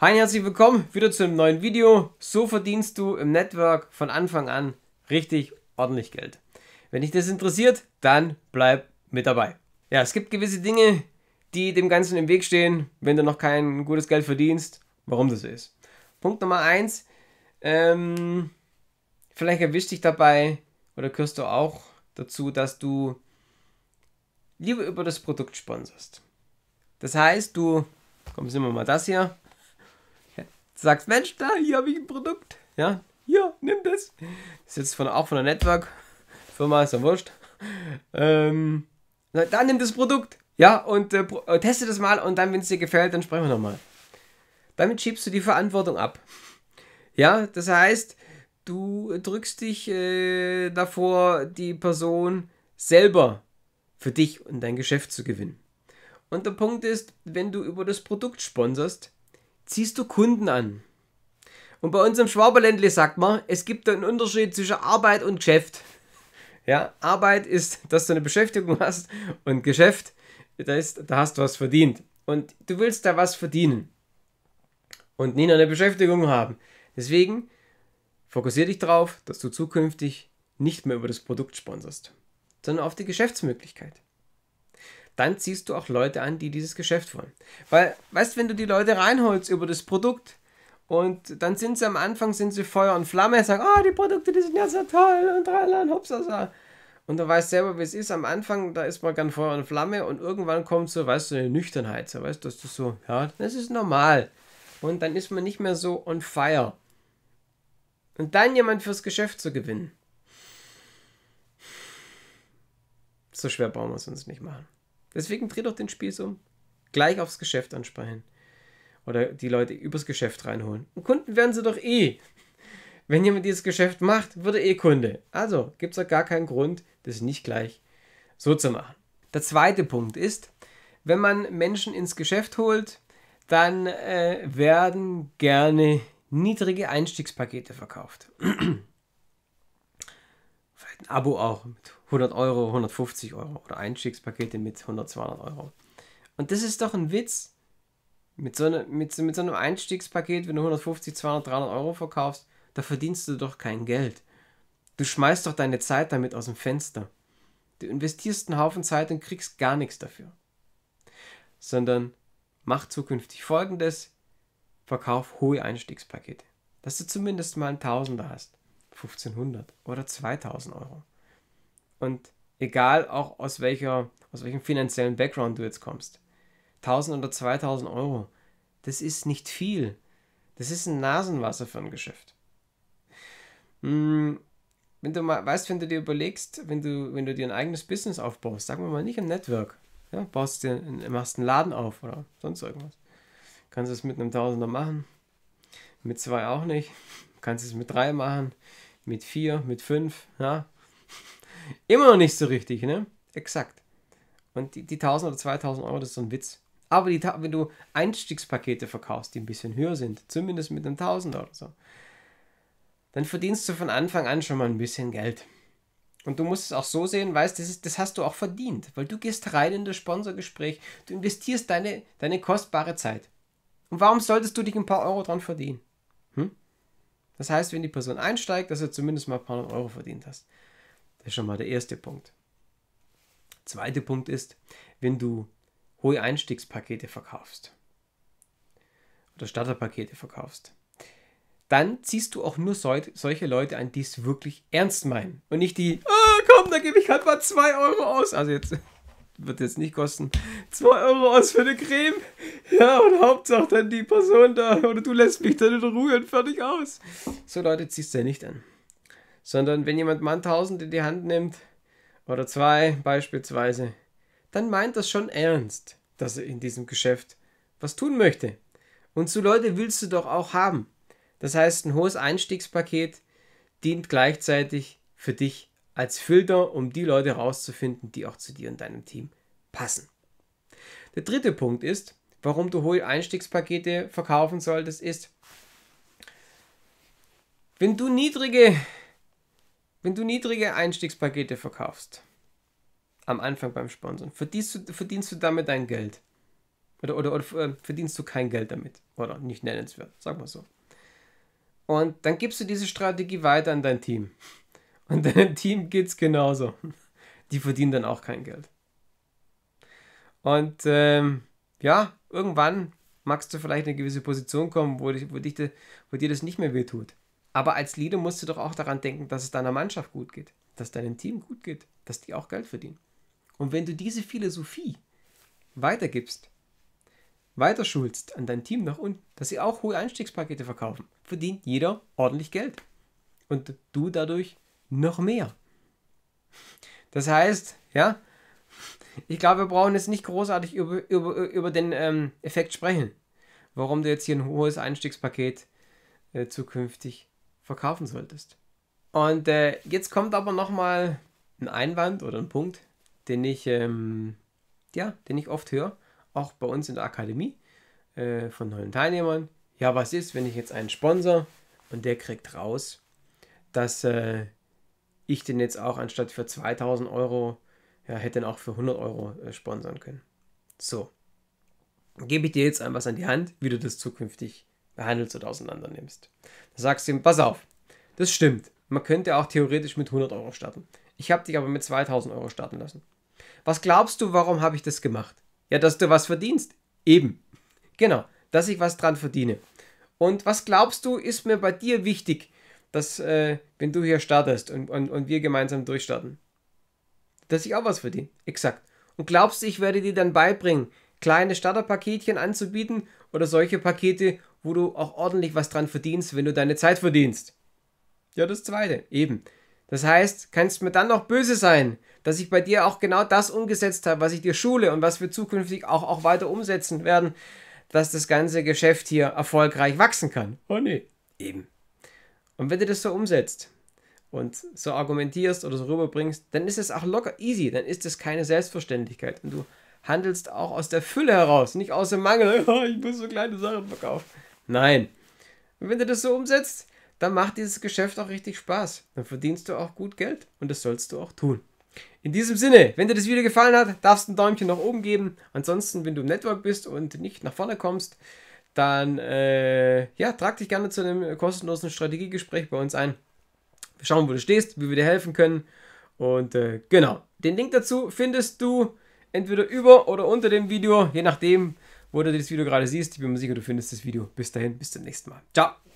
Hi herzlich willkommen wieder zu einem neuen Video. So verdienst du im Network von Anfang an richtig ordentlich Geld. Wenn dich das interessiert, dann bleib mit dabei. Ja, es gibt gewisse Dinge, die dem Ganzen im Weg stehen, wenn du noch kein gutes Geld verdienst, warum das ist. Punkt Nummer eins: ähm, vielleicht erwischt dich dabei oder gehörst du auch dazu, dass du lieber über das Produkt sponsorst. Das heißt, du, komm, sind wir mal das hier, sagst, Mensch, da, hier habe ich ein Produkt. Ja, hier, nimm das. Das ist jetzt von, auch von der Network-Firma, ist ja wurscht. Ähm, dann nimm das Produkt. Ja, und äh, äh teste das mal und dann, wenn es dir gefällt, dann sprechen wir nochmal. Damit schiebst du die Verantwortung ab. Ja, das heißt, du drückst dich äh, davor, die Person selber für dich und dein Geschäft zu gewinnen. Und der Punkt ist, wenn du über das Produkt sponserst, ziehst du Kunden an. Und bei uns im Schwaberländle sagt man, es gibt einen Unterschied zwischen Arbeit und Geschäft. Ja, Arbeit ist, dass du eine Beschäftigung hast und Geschäft, da, ist, da hast du was verdient. Und du willst da was verdienen und nie eine Beschäftigung haben. Deswegen fokussiere dich darauf, dass du zukünftig nicht mehr über das Produkt sponsorst, sondern auf die Geschäftsmöglichkeit dann ziehst du auch Leute an, die dieses Geschäft wollen. Weil, weißt du, wenn du die Leute reinholst über das Produkt und dann sind sie am Anfang, sind sie Feuer und Flamme, sagen, ah, oh, die Produkte, die sind ja so toll und Rheinland, hupsasa. Und du weißt selber, wie es ist. Am Anfang, da ist man gern Feuer und Flamme und irgendwann kommt so, weißt du, eine Nüchternheit. So, weißt du, dass du so, ja, das ist normal. Und dann ist man nicht mehr so on fire. Und dann jemand fürs Geschäft zu gewinnen. So schwer brauchen wir es uns nicht machen. Deswegen dreht doch den Spieß um. Gleich aufs Geschäft ansprechen. Oder die Leute übers Geschäft reinholen. Und Kunden werden sie doch eh. Wenn jemand dieses Geschäft macht, wird er eh Kunde. Also gibt es doch gar keinen Grund, das nicht gleich so zu machen. Der zweite Punkt ist, wenn man Menschen ins Geschäft holt, dann äh, werden gerne niedrige Einstiegspakete verkauft. Vielleicht ein Abo auch mit 100 Euro, 150 Euro oder Einstiegspakete mit 100, 200 Euro. Und das ist doch ein Witz. Mit so, eine, mit, mit so einem Einstiegspaket, wenn du 150, 200, 300 Euro verkaufst, da verdienst du doch kein Geld. Du schmeißt doch deine Zeit damit aus dem Fenster. Du investierst einen Haufen Zeit und kriegst gar nichts dafür. Sondern mach zukünftig folgendes: Verkauf hohe Einstiegspakete. Dass du zumindest mal einen Tausender hast. 1500 oder 2000 Euro. Und egal auch aus, welcher, aus welchem finanziellen Background du jetzt kommst, 1000 oder 2000 Euro, das ist nicht viel. Das ist ein Nasenwasser für ein Geschäft. Hm, wenn du mal weißt, wenn du dir überlegst, wenn du, wenn du dir ein eigenes Business aufbaust, sagen wir mal nicht im Network, ja, baust dir, machst einen Laden auf oder sonst irgendwas. Kannst du es mit einem Tausender machen, mit zwei auch nicht, kannst es mit drei machen, mit vier, mit fünf, ja. Immer noch nicht so richtig, ne? Exakt. Und die, die 1000 oder 2000 Euro, das ist so ein Witz. Aber die, wenn du Einstiegspakete verkaufst, die ein bisschen höher sind, zumindest mit einem 1000 oder so, dann verdienst du von Anfang an schon mal ein bisschen Geld. Und du musst es auch so sehen, weißt, das, das hast du auch verdient, weil du gehst rein in das Sponsorgespräch, du investierst deine, deine kostbare Zeit. Und warum solltest du dich ein paar Euro dran verdienen? Hm? Das heißt, wenn die Person einsteigt, dass du zumindest mal ein paar Euro verdient hast ist schon mal der erste Punkt. Zweiter Punkt ist, wenn du hohe Einstiegspakete verkaufst oder Starterpakete verkaufst, dann ziehst du auch nur solche Leute an, die es wirklich ernst meinen und nicht die, oh, komm, da gebe ich halt mal 2 Euro aus. Also jetzt wird jetzt nicht kosten. 2 Euro aus für eine Creme. Ja, und Hauptsache dann die Person da. Oder du lässt mich dann in Ruhe und fertig aus. So Leute ziehst du ja nicht an sondern wenn jemand mal 1000 in die Hand nimmt oder zwei beispielsweise, dann meint das schon ernst, dass er in diesem Geschäft was tun möchte. Und so Leute willst du doch auch haben. Das heißt, ein hohes Einstiegspaket dient gleichzeitig für dich als Filter, um die Leute rauszufinden, die auch zu dir und deinem Team passen. Der dritte Punkt ist, warum du hohe Einstiegspakete verkaufen solltest, ist, wenn du niedrige wenn du niedrige Einstiegspakete verkaufst, am Anfang beim Sponsoren, verdienst du, verdienst du damit dein Geld. Oder, oder, oder äh, verdienst du kein Geld damit. Oder nicht nennenswert, sag mal so. Und dann gibst du diese Strategie weiter an dein Team. Und deinem Team geht es genauso. Die verdienen dann auch kein Geld. Und ähm, ja, irgendwann magst du vielleicht in eine gewisse Position kommen, wo, dich, wo, dich, wo dir das nicht mehr wehtut. Aber als Leader musst du doch auch daran denken, dass es deiner Mannschaft gut geht, dass deinem Team gut geht, dass die auch Geld verdienen. Und wenn du diese Philosophie weitergibst, weiterschulst an dein Team nach unten, dass sie auch hohe Einstiegspakete verkaufen, verdient jeder ordentlich Geld. Und du dadurch noch mehr. Das heißt, ja, ich glaube, wir brauchen jetzt nicht großartig über, über, über den ähm, Effekt sprechen, warum du jetzt hier ein hohes Einstiegspaket äh, zukünftig verkaufen solltest. Und äh, jetzt kommt aber nochmal ein Einwand oder ein Punkt, den ich, ähm, ja, den ich oft höre, auch bei uns in der Akademie äh, von neuen Teilnehmern. Ja, was ist, wenn ich jetzt einen Sponsor und der kriegt raus, dass äh, ich den jetzt auch anstatt für 2000 Euro, ja, hätte dann auch für 100 Euro äh, sponsern können. So, gebe ich dir jetzt ein was an die Hand, wie du das zukünftig behandelst oder auseinander nimmst. Da sagst du ihm, pass auf, das stimmt. Man könnte auch theoretisch mit 100 Euro starten. Ich habe dich aber mit 2000 Euro starten lassen. Was glaubst du, warum habe ich das gemacht? Ja, dass du was verdienst. Eben. Genau, dass ich was dran verdiene. Und was glaubst du, ist mir bei dir wichtig, dass, äh, wenn du hier startest und, und, und wir gemeinsam durchstarten, dass ich auch was verdiene. Exakt. Und glaubst du, ich werde dir dann beibringen, kleine Starterpaketchen anzubieten oder solche Pakete, wo du auch ordentlich was dran verdienst, wenn du deine Zeit verdienst. Ja, das zweite, eben. Das heißt, kannst mir dann noch böse sein, dass ich bei dir auch genau das umgesetzt habe, was ich dir schule und was wir zukünftig auch, auch weiter umsetzen werden, dass das ganze Geschäft hier erfolgreich wachsen kann. Oh nee, eben. Und wenn du das so umsetzt und so argumentierst oder so rüberbringst, dann ist es auch locker easy, dann ist es keine Selbstverständlichkeit und du handelst auch aus der Fülle heraus, nicht aus dem Mangel, ich muss so kleine Sachen verkaufen. Nein. Und wenn du das so umsetzt, dann macht dieses Geschäft auch richtig Spaß. Dann verdienst du auch gut Geld und das sollst du auch tun. In diesem Sinne, wenn dir das Video gefallen hat, darfst du ein Däumchen nach oben geben. Ansonsten, wenn du im Network bist und nicht nach vorne kommst, dann äh, ja, trag dich gerne zu einem kostenlosen Strategiegespräch bei uns ein. Wir schauen, wo du stehst, wie wir dir helfen können. Und äh, genau, den Link dazu findest du entweder über oder unter dem Video, je nachdem, wo du dieses Video gerade siehst. Ich bin mir sicher, du findest das Video. Bis dahin, bis zum nächsten Mal. Ciao.